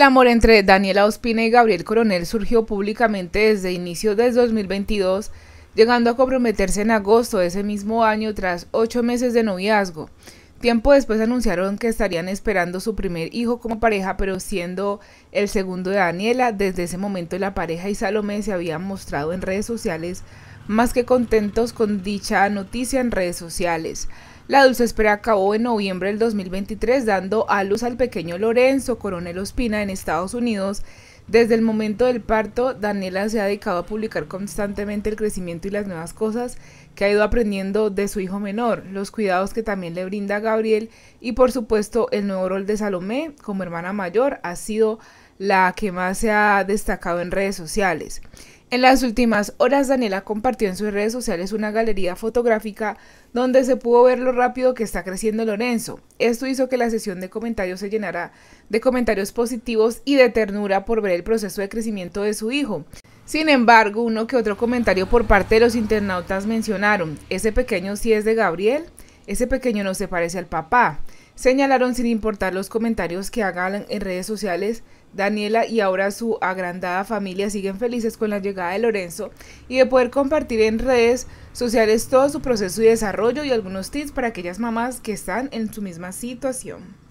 El amor entre Daniela Ospina y Gabriel Coronel surgió públicamente desde inicio del 2022, llegando a comprometerse en agosto de ese mismo año tras ocho meses de noviazgo. Tiempo después anunciaron que estarían esperando su primer hijo como pareja, pero siendo el segundo de Daniela, desde ese momento la pareja y Salomé se habían mostrado en redes sociales más que contentos con dicha noticia en redes sociales. La dulce espera acabó en noviembre del 2023 dando a luz al pequeño Lorenzo Coronel Ospina en Estados Unidos. Desde el momento del parto, Daniela se ha dedicado a publicar constantemente el crecimiento y las nuevas cosas que ha ido aprendiendo de su hijo menor, los cuidados que también le brinda Gabriel y por supuesto el nuevo rol de Salomé como hermana mayor ha sido la que más se ha destacado en redes sociales. En las últimas horas, Daniela compartió en sus redes sociales una galería fotográfica donde se pudo ver lo rápido que está creciendo Lorenzo. Esto hizo que la sesión de comentarios se llenara de comentarios positivos y de ternura por ver el proceso de crecimiento de su hijo. Sin embargo, uno que otro comentario por parte de los internautas mencionaron, ese pequeño sí es de Gabriel, ese pequeño no se parece al papá, Señalaron sin importar los comentarios que hagan en redes sociales, Daniela y ahora su agrandada familia siguen felices con la llegada de Lorenzo y de poder compartir en redes sociales todo su proceso y desarrollo y algunos tips para aquellas mamás que están en su misma situación.